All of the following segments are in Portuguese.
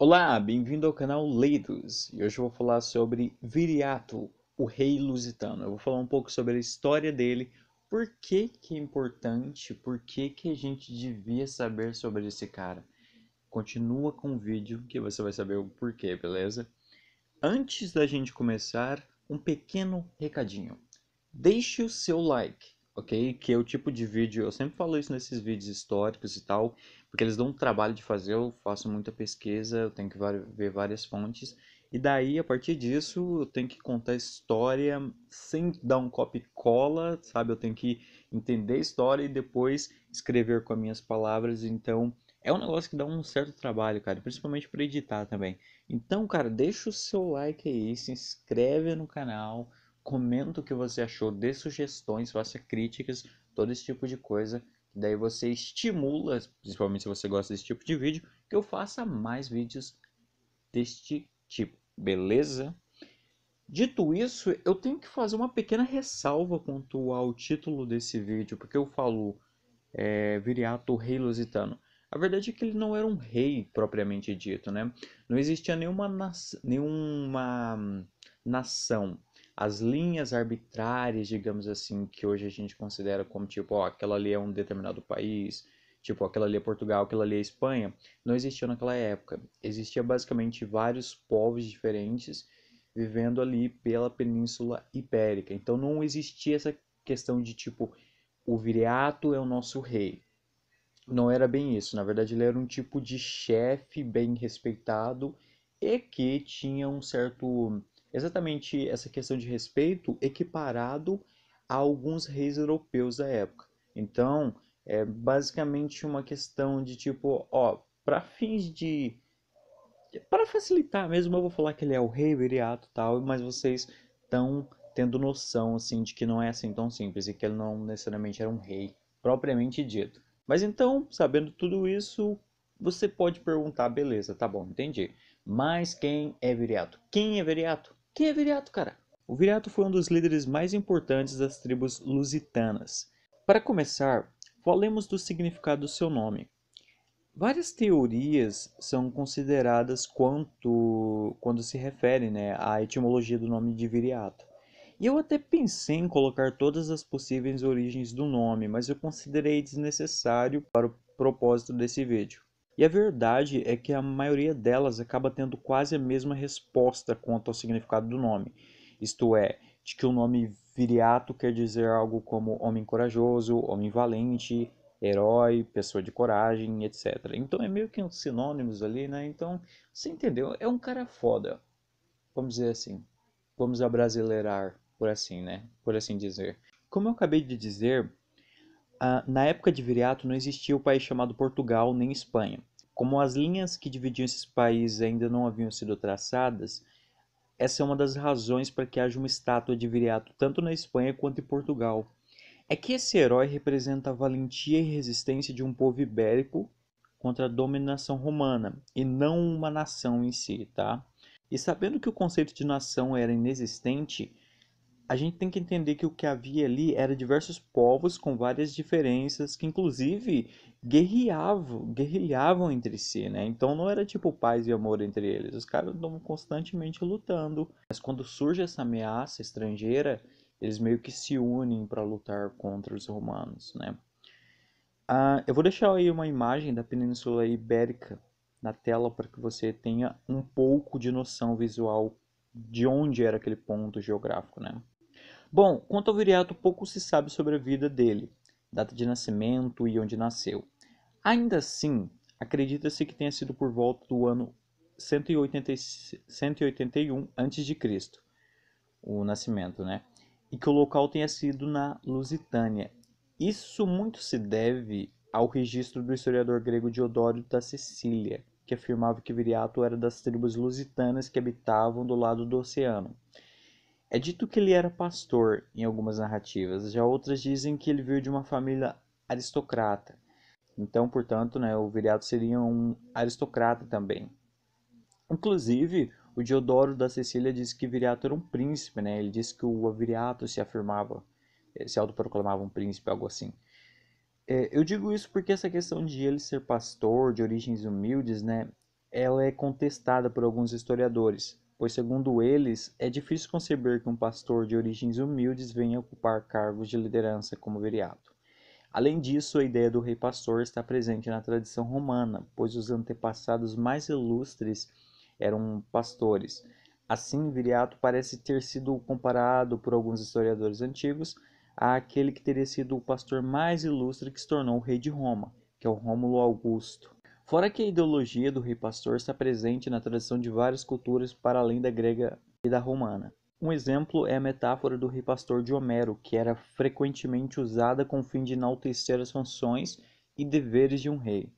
Olá, bem-vindo ao canal Leidos e hoje eu vou falar sobre Viriato, o rei lusitano. Eu vou falar um pouco sobre a história dele, por que, que é importante, por que, que a gente devia saber sobre esse cara. Continua com o vídeo que você vai saber o porquê, beleza? Antes da gente começar, um pequeno recadinho. Deixe o seu like, ok? Que é o tipo de vídeo, eu sempre falo isso nesses vídeos históricos e tal, porque eles dão um trabalho de fazer, eu faço muita pesquisa, eu tenho que ver várias fontes, e daí a partir disso eu tenho que contar a história sem dar um copy cola, sabe? Eu tenho que entender a história e depois escrever com as minhas palavras, então é um negócio que dá um certo trabalho, cara, principalmente para editar também. Então, cara, deixa o seu like aí, se inscreve no canal, comenta o que você achou, dê sugestões, faça críticas, todo esse tipo de coisa. Daí você estimula, principalmente se você gosta desse tipo de vídeo, que eu faça mais vídeos deste tipo, beleza? Dito isso, eu tenho que fazer uma pequena ressalva quanto ao título desse vídeo, porque eu falo é, Viriato Rei Lusitano. A verdade é que ele não era um rei propriamente dito, né? Não existia nenhuma, na... nenhuma nação as linhas arbitrárias, digamos assim, que hoje a gente considera como tipo, ó, aquela ali é um determinado país, tipo, aquela ali é Portugal, aquela ali é Espanha, não existiam naquela época. Existia basicamente vários povos diferentes vivendo ali pela Península Ibérica. Então não existia essa questão de tipo, o viriato é o nosso rei. Não era bem isso, na verdade ele era um tipo de chefe bem respeitado e que tinha um certo exatamente essa questão de respeito equiparado a alguns reis europeus da época. Então, é basicamente uma questão de tipo, ó, para fins de para facilitar mesmo, eu vou falar que ele é o rei viriato tal, mas vocês estão tendo noção assim de que não é assim tão simples e que ele não necessariamente era um rei propriamente dito. Mas então, sabendo tudo isso, você pode perguntar, beleza, tá bom, entendi. Mas quem é viriato? Quem é viriato? Quem é Viriato, cara? O Viriato foi um dos líderes mais importantes das tribos lusitanas. Para começar, falemos do significado do seu nome. Várias teorias são consideradas quanto quando se refere né, à etimologia do nome de Viriato. E eu até pensei em colocar todas as possíveis origens do nome, mas eu considerei desnecessário para o propósito desse vídeo. E a verdade é que a maioria delas acaba tendo quase a mesma resposta quanto ao significado do nome, isto é, de que o nome Viriato quer dizer algo como homem corajoso, homem valente, herói, pessoa de coragem, etc. Então é meio que uns sinônimos ali, né? Então, você entendeu? É um cara foda. Vamos dizer assim. Vamos abrasileirar, por assim, né? Por assim dizer. Como eu acabei de dizer, ah, na época de Viriato não existia o país chamado Portugal nem Espanha. Como as linhas que dividiam esses países ainda não haviam sido traçadas, essa é uma das razões para que haja uma estátua de Viriato tanto na Espanha quanto em Portugal. É que esse herói representa a valentia e resistência de um povo ibérico contra a dominação romana e não uma nação em si, tá? E sabendo que o conceito de nação era inexistente, a gente tem que entender que o que havia ali era diversos povos com várias diferenças que inclusive guerreavam, guerrilhavam entre si, né? Então não era tipo paz e amor entre eles. Os caras estão constantemente lutando. Mas quando surge essa ameaça estrangeira, eles meio que se unem para lutar contra os romanos, né? Ah, eu vou deixar aí uma imagem da Península Ibérica na tela para que você tenha um pouco de noção visual de onde era aquele ponto geográfico, né? Bom, quanto ao Viriato, pouco se sabe sobre a vida dele, data de nascimento e onde nasceu. Ainda assim, acredita-se que tenha sido por volta do ano 180, 181 a.C., o nascimento, né? E que o local tenha sido na Lusitânia. Isso muito se deve ao registro do historiador grego Diodoro da Sicília, que afirmava que Viriato era das tribos lusitanas que habitavam do lado do oceano. É dito que ele era pastor em algumas narrativas, já outras dizem que ele veio de uma família aristocrata. Então, portanto, né, o viriato seria um aristocrata também. Inclusive, o Diodoro da Sicília disse que Viriato era um príncipe, né? Ele disse que o Viriato se afirmava, eh, se autoproclamava um príncipe, algo assim. É, eu digo isso porque essa questão de ele ser pastor, de origens humildes, né? Ela é contestada por alguns historiadores pois, segundo eles, é difícil conceber que um pastor de origens humildes venha ocupar cargos de liderança como Viriato. Além disso, a ideia do rei pastor está presente na tradição romana, pois os antepassados mais ilustres eram pastores. Assim, viriato parece ter sido comparado por alguns historiadores antigos àquele que teria sido o pastor mais ilustre que se tornou o rei de Roma, que é o Rômulo Augusto. Fora que a ideologia do rei pastor está presente na tradição de várias culturas para além da grega e da romana. Um exemplo é a metáfora do rei pastor de Homero, que era frequentemente usada com o fim de enaltecer as funções e deveres de um rei.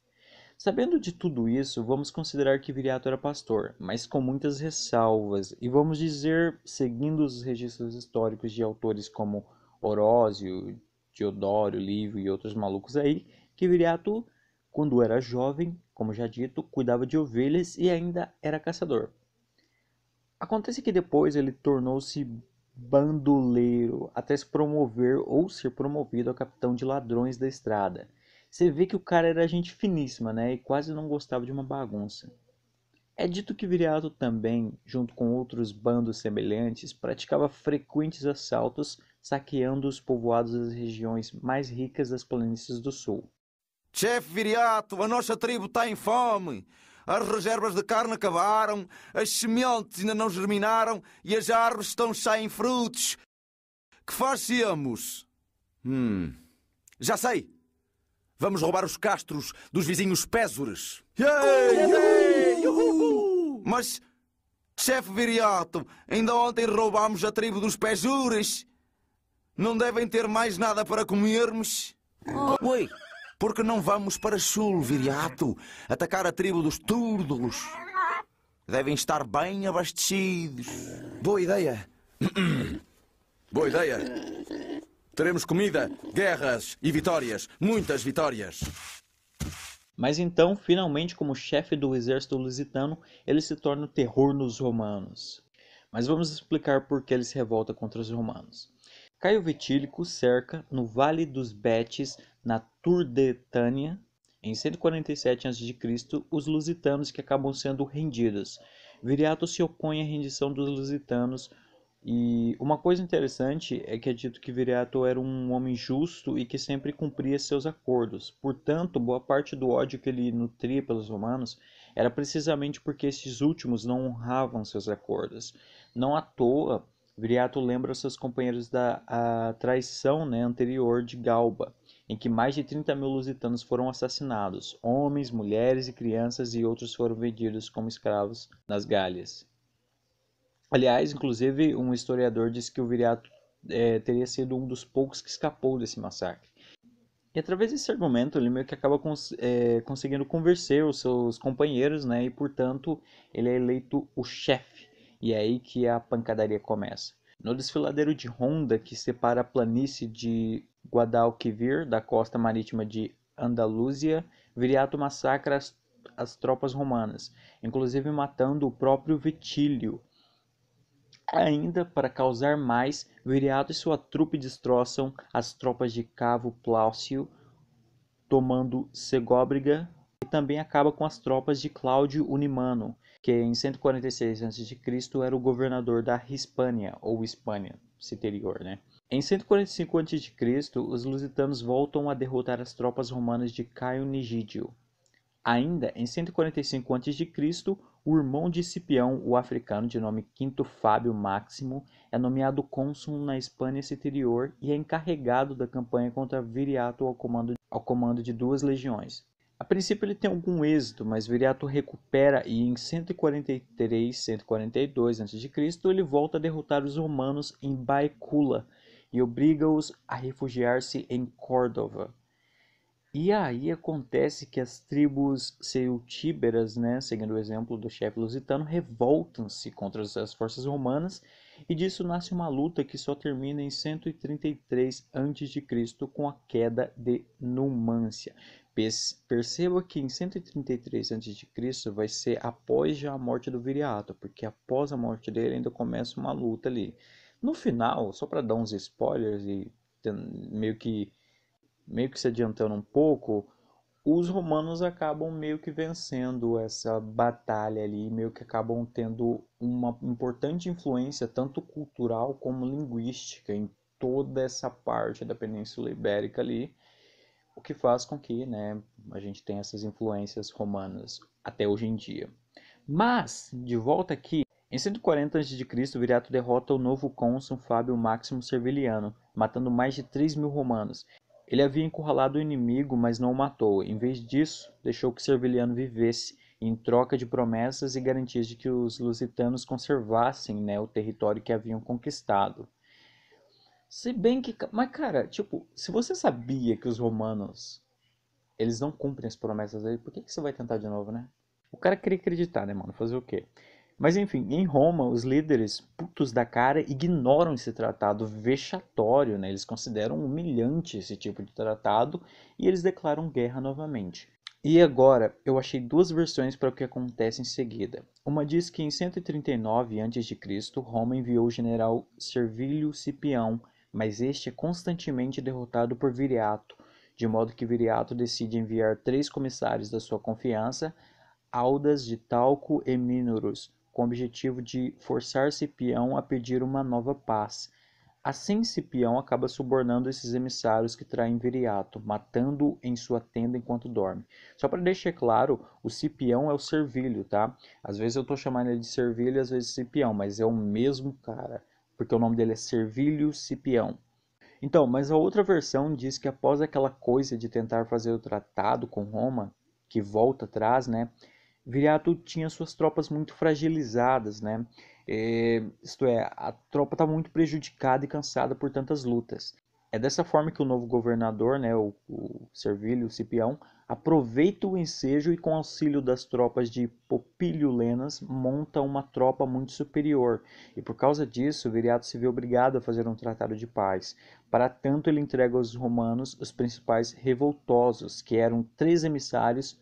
Sabendo de tudo isso, vamos considerar que Viriato era pastor, mas com muitas ressalvas, e vamos dizer, seguindo os registros históricos de autores como Horósio, Diodoro, Livio e outros malucos aí, que Viriato quando era jovem, como já dito, cuidava de ovelhas e ainda era caçador. Acontece que depois ele tornou-se bandoleiro até se promover ou ser promovido a capitão de ladrões da estrada. Você vê que o cara era gente finíssima, né? E quase não gostava de uma bagunça. É dito que Viriato também, junto com outros bandos semelhantes, praticava frequentes assaltos, saqueando os povoados das regiões mais ricas das planícies do sul. Chefe Viriato, a nossa tribo está em fome. As reservas de carne acabaram, as sementes ainda não germinaram e as árvores estão sem frutos. Que façamos? Hum, já sei. Vamos roubar os castros dos vizinhos Pézores. Mas, chefe Viriato, ainda ontem roubámos a tribo dos Pézures. Não devem ter mais nada para comermos? Oh. Oi. Porque não vamos para Sul, Viriato, atacar a tribo dos Túrdulos. Devem estar bem abastecidos. Boa ideia. Boa ideia. Teremos comida, guerras e vitórias. Muitas vitórias. Mas então, finalmente, como chefe do exército lusitano, ele se torna o terror nos romanos. Mas vamos explicar por que ele se revolta contra os romanos. Caio Vitílico cerca, no Vale dos Betes, na Turdetânia, em 147 a.C., os lusitanos que acabam sendo rendidos. Viriato se opõe à rendição dos lusitanos. E uma coisa interessante é que é dito que Viriato era um homem justo e que sempre cumpria seus acordos. Portanto, boa parte do ódio que ele nutria pelos romanos era precisamente porque estes últimos não honravam seus acordos. Não à toa, Viriato lembra seus companheiros da traição né, anterior de Galba, em que mais de 30 mil lusitanos foram assassinados, homens, mulheres e crianças, e outros foram vendidos como escravos nas Galhas. Aliás, inclusive, um historiador disse que o Viriato é, teria sido um dos poucos que escapou desse massacre. E através desse argumento, ele meio que acaba cons é, conseguindo convencer os seus companheiros, né? E portanto, ele é eleito o chefe e é aí que a pancadaria começa. No desfiladeiro de Honda, que separa a planície de Guadalquivir da costa marítima de Andaluzia, Viriato massacra as, as tropas romanas, inclusive matando o próprio Vitílio. Ainda para causar mais, Viriato e sua trupe destroçam as tropas de Cavo Plácio, tomando Segóbriga, e também acaba com as tropas de Cláudio Unimano, que em 146 a.C. era o governador da Hispânia, ou Hispânia, citerior, né? Em 145 a.C., os lusitanos voltam a derrotar as tropas romanas de Caio Nigídio. Ainda em 145 a.C., o irmão de Cipião, o africano de nome Quinto Fábio Máximo, é nomeado cônsul na Hispânia Citerior e é encarregado da campanha contra Viriato ao comando, ao comando de duas legiões, a princípio ele tem algum êxito, mas Viriato recupera e em 143, 142 a.C. ele volta a derrotar os romanos em Baecula e obriga-os a refugiar-se em Córdoba. E aí acontece que as tribos celtíberas, né, seguindo o exemplo do chefe lusitano, revoltam-se contra as forças romanas e disso nasce uma luta que só termina em 133 a.C. com a queda de Numância. Perceba que em 133 a.C. vai ser após já a morte do Viriato, porque após a morte dele ainda começa uma luta ali. No final, só para dar uns spoilers e meio que meio que se adiantando um pouco, os romanos acabam meio que vencendo essa batalha ali, meio que acabam tendo uma importante influência tanto cultural como linguística em toda essa parte da Península Ibérica ali o que faz com que né, a gente tenha essas influências romanas até hoje em dia. Mas, de volta aqui, em 140 a.C., Viriato derrota o novo cônsul Fábio Máximo Serviliano, matando mais de 3 mil romanos. Ele havia encurralado o inimigo, mas não o matou. Em vez disso, deixou que Serviliano vivesse, em troca de promessas e garantias de que os lusitanos conservassem né, o território que haviam conquistado. Se bem que. Mas, cara, tipo, se você sabia que os romanos. Eles não cumprem as promessas dele, por que, que você vai tentar de novo, né? O cara queria acreditar, né, mano? Fazer o quê? Mas enfim, em Roma, os líderes putos da cara ignoram esse tratado vexatório, né? Eles consideram humilhante esse tipo de tratado e eles declaram guerra novamente. E agora, eu achei duas versões para o que acontece em seguida. Uma diz que em 139 a.C., Roma enviou o general Servílio Cipião mas este é constantemente derrotado por Viriato, de modo que Viriato decide enviar três comissários da sua confiança, Aldas de Talco e Minoros, com o objetivo de forçar Cipião a pedir uma nova paz. Assim, Cipião acaba subornando esses emissários que traem Viriato, matando-o em sua tenda enquanto dorme. Só para deixar claro, o Cipião é o Servilho, tá? Às vezes eu estou chamando ele de Servilho, às vezes Cipião, mas é o mesmo cara porque o nome dele é Servilho Cipião. Então, mas a outra versão diz que após aquela coisa de tentar fazer o tratado com Roma, que volta atrás, né, Viriato tinha suas tropas muito fragilizadas, né? É, isto é, a tropa está muito prejudicada e cansada por tantas lutas. É dessa forma que o novo governador, né, o, o Servilho Cipião, aproveita o ensejo e com auxílio das tropas de Popílio Lenas monta uma tropa muito superior, e por causa disso Viriato se vê obrigado a fazer um tratado de paz. Para tanto ele entrega aos romanos os principais revoltosos, que eram três emissários,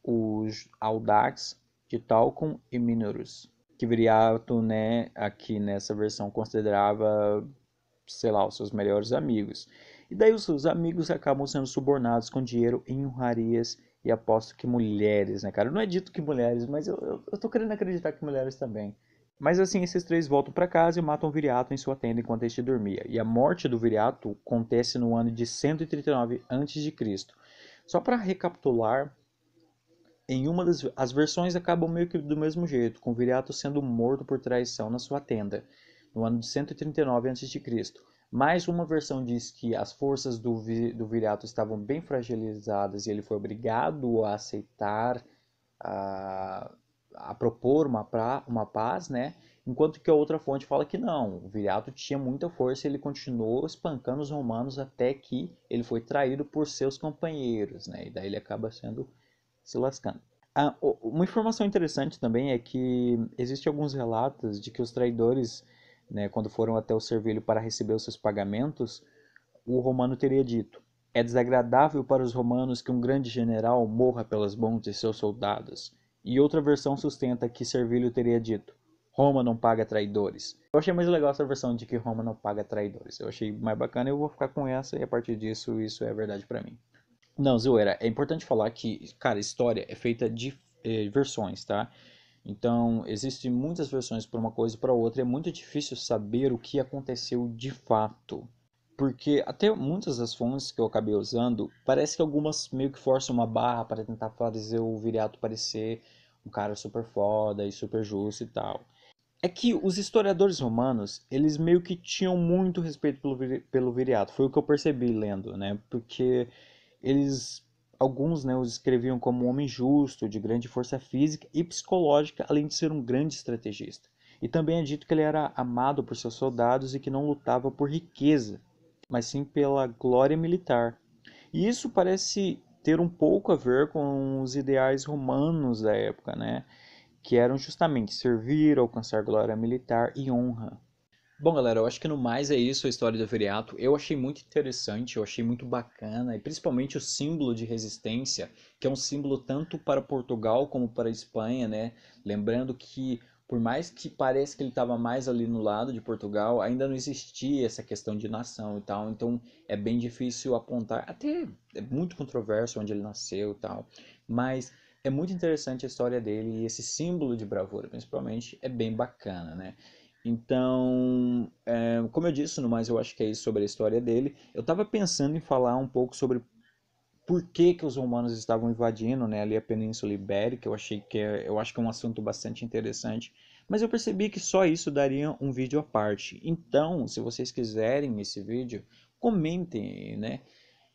os Audax, de Talcon e Minorus. Que Viriato, né, aqui nessa versão considerava, sei lá, os seus melhores amigos. E daí os, seus amigos acabam sendo subornados com dinheiro em honrarias e aposto que mulheres, né, cara? Não é dito que mulheres, mas eu, eu, eu tô querendo acreditar que mulheres também. Mas assim, esses três voltam para casa e matam o Viriato em sua tenda enquanto este dormia. E a morte do Viriato acontece no ano de 139 a.C. Só para recapitular, em uma das as versões acabam meio que do mesmo jeito, com Viriato sendo morto por traição na sua tenda, no ano de 139 a.C. Mais uma versão diz que as forças do, vi, do viriato estavam bem fragilizadas e ele foi obrigado a aceitar, a, a propor uma, pra, uma paz, né? Enquanto que a outra fonte fala que não, o viriato tinha muita força e ele continuou espancando os romanos até que ele foi traído por seus companheiros, né? E daí ele acaba sendo se lascando. Ah, uma informação interessante também é que existem alguns relatos de que os traidores né, quando foram até o servilho para receber os seus pagamentos, o romano teria dito: É desagradável para os romanos que um grande general morra pelas mãos de seus soldados. E outra versão sustenta que Servilho teria dito: Roma não paga traidores. Eu achei mais legal essa versão de que Roma não paga traidores. Eu achei mais bacana, eu vou ficar com essa e a partir disso isso é verdade para mim. Não, zoeira, é importante falar que, cara, história é feita de eh, versões, tá? Então, existem muitas versões para uma coisa e para outra, é muito difícil saber o que aconteceu de fato. Porque até muitas das fontes que eu acabei usando, parece que algumas meio que forçam uma barra para tentar fazer o Viriato parecer um cara super foda e super justo e tal. É que os historiadores romanos, eles meio que tinham muito respeito pelo, pelo Viriato, foi o que eu percebi lendo, né? Porque eles alguns né, os escreviam como um homem justo, de grande força física e psicológica, além de ser um grande estrategista. E também é dito que ele era amado por seus soldados e que não lutava por riqueza, mas sim pela glória militar. E isso parece ter um pouco a ver com os ideais romanos da época, né? que eram justamente servir, alcançar glória militar e honra. Bom, galera, eu acho que no mais é isso a história do viriato. Eu achei muito interessante, eu achei muito bacana, e principalmente o símbolo de resistência, que é um símbolo tanto para Portugal como para a Espanha, né? Lembrando que por mais que pareça que ele estava mais ali no lado de Portugal, ainda não existia essa questão de nação e tal, então é bem difícil apontar, até é muito controverso onde ele nasceu e tal, mas é muito interessante a história dele e esse símbolo de bravura, principalmente, é bem bacana, né? Então, é, como eu disse, no mais eu acho que é isso sobre a história dele. Eu estava pensando em falar um pouco sobre por que, que os romanos estavam invadindo né, ali a Península Ibérica. Eu achei que é, eu acho que é um assunto bastante interessante, mas eu percebi que só isso daria um vídeo à parte. Então, se vocês quiserem esse vídeo, comentem, né?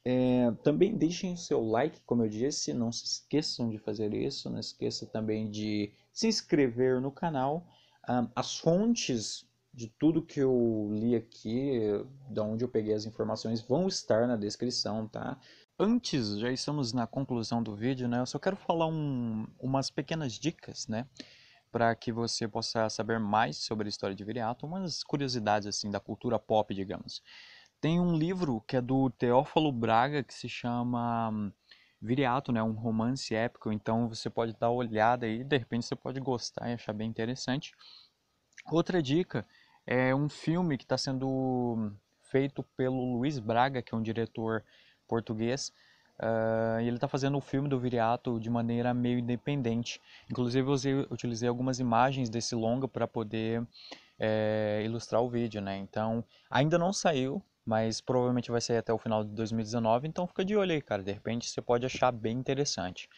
É, também deixem o seu like, como eu disse, não se esqueçam de fazer isso, não esqueça também de se inscrever no canal as fontes de tudo que eu li aqui, da onde eu peguei as informações, vão estar na descrição, tá? Antes, já estamos na conclusão do vídeo, né? Eu só quero falar um, umas pequenas dicas, né? Para que você possa saber mais sobre a história de Viriato, umas curiosidades assim da cultura pop, digamos. Tem um livro que é do Teófilo Braga que se chama Viriato, né, um romance épico, então você pode dar uma olhada e de repente você pode gostar e achar bem interessante. Outra dica é um filme que está sendo feito pelo Luiz Braga, que é um diretor português, Uh, ele está fazendo o filme do Viriato de maneira meio independente. Inclusive, eu usei, utilizei algumas imagens desse longa para poder é, ilustrar o vídeo. Né? Então, ainda não saiu, mas provavelmente vai sair até o final de 2019, então fica de olho aí, cara. De repente você pode achar bem interessante.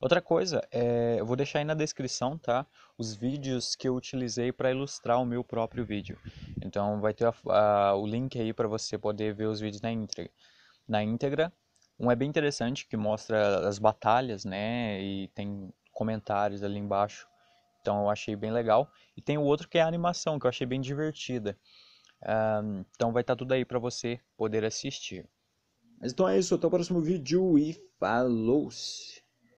Outra coisa, é, eu vou deixar aí na descrição, tá? Os vídeos que eu utilizei para ilustrar o meu próprio vídeo. Então vai ter a, a, o link aí para você poder ver os vídeos na íntegra. Na íntegra, um é bem interessante que mostra as batalhas, né? E tem comentários ali embaixo. Então eu achei bem legal. E tem o outro que é a animação, que eu achei bem divertida então vai estar tá tudo aí para você poder assistir. Mas então é isso, até o próximo vídeo e falou-se!